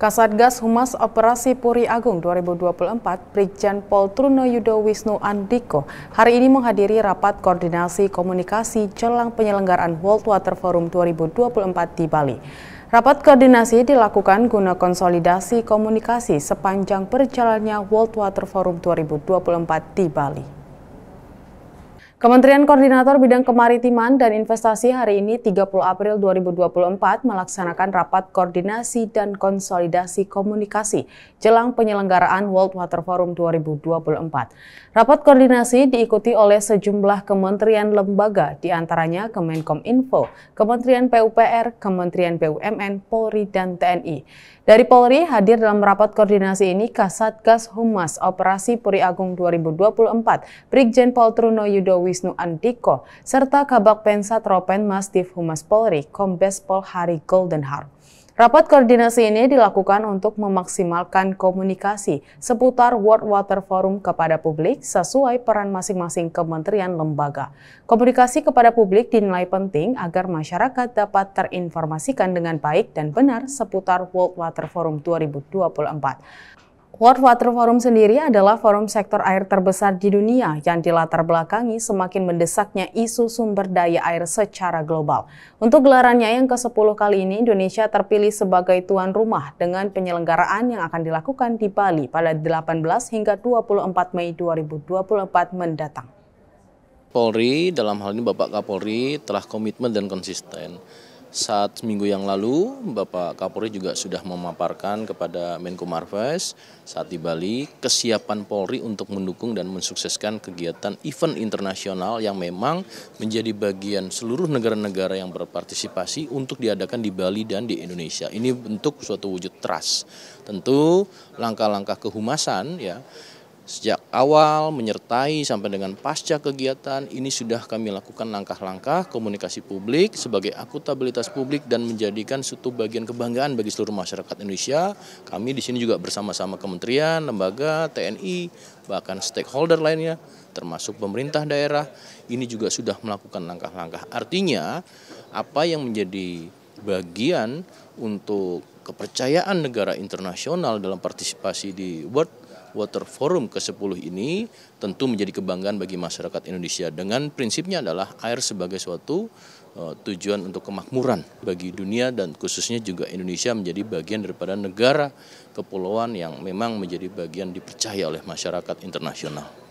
Kasatgas Humas Operasi Puri Agung 2024, Brigjen Pol Truno Yudo Wisnu Andiko, hari ini menghadiri rapat koordinasi komunikasi jelang penyelenggaraan World Water Forum 2024 di Bali. Rapat koordinasi dilakukan guna konsolidasi komunikasi sepanjang perjalannya World Water Forum 2024 di Bali. Kementerian Koordinator Bidang Kemaritiman dan Investasi hari ini 30 April 2024 melaksanakan rapat koordinasi dan konsolidasi komunikasi jelang penyelenggaraan World Water Forum 2024. Rapat koordinasi diikuti oleh sejumlah kementerian lembaga diantaranya Kemenkom Info, Kementerian PUPR, Kementerian BUMN, Polri, dan TNI. Dari Polri hadir dalam rapat koordinasi ini Kasatgas Humas Operasi Puri Agung 2024 Brigjen Pol Truno Yudowi Wisnu Andiko, serta Kabak Pensa Tropen Mastif Humas Polri, Kombes Pol Hari Goldenhar. Rapat koordinasi ini dilakukan untuk memaksimalkan komunikasi seputar World Water Forum kepada publik sesuai peran masing-masing kementerian lembaga. Komunikasi kepada publik dinilai penting agar masyarakat dapat terinformasikan dengan baik dan benar seputar World Water Forum 2024. World Water Forum sendiri adalah forum sektor air terbesar di dunia yang dilatar belakangi semakin mendesaknya isu sumber daya air secara global. Untuk gelarannya yang ke-10 kali ini, Indonesia terpilih sebagai tuan rumah dengan penyelenggaraan yang akan dilakukan di Bali pada 18 hingga 24 Mei 2024 mendatang. Polri dalam hal ini Bapak Kapolri telah komitmen dan konsisten saat minggu yang lalu Bapak Kapolri juga sudah memaparkan kepada Menko Marves saat di Bali kesiapan Polri untuk mendukung dan mensukseskan kegiatan event internasional yang memang menjadi bagian seluruh negara-negara yang berpartisipasi untuk diadakan di Bali dan di Indonesia. Ini bentuk suatu wujud trust. Tentu langkah-langkah kehumasan ya Sejak awal, menyertai sampai dengan pasca kegiatan, ini sudah kami lakukan langkah-langkah komunikasi publik sebagai akuntabilitas publik dan menjadikan suatu bagian kebanggaan bagi seluruh masyarakat Indonesia. Kami di sini juga bersama-sama kementerian, lembaga, TNI, bahkan stakeholder lainnya, termasuk pemerintah daerah, ini juga sudah melakukan langkah-langkah. Artinya, apa yang menjadi bagian untuk kepercayaan negara internasional dalam partisipasi di World Water Forum ke-10 ini tentu menjadi kebanggaan bagi masyarakat Indonesia dengan prinsipnya adalah air sebagai suatu eh, tujuan untuk kemakmuran bagi dunia dan khususnya juga Indonesia menjadi bagian daripada negara kepulauan yang memang menjadi bagian dipercaya oleh masyarakat internasional.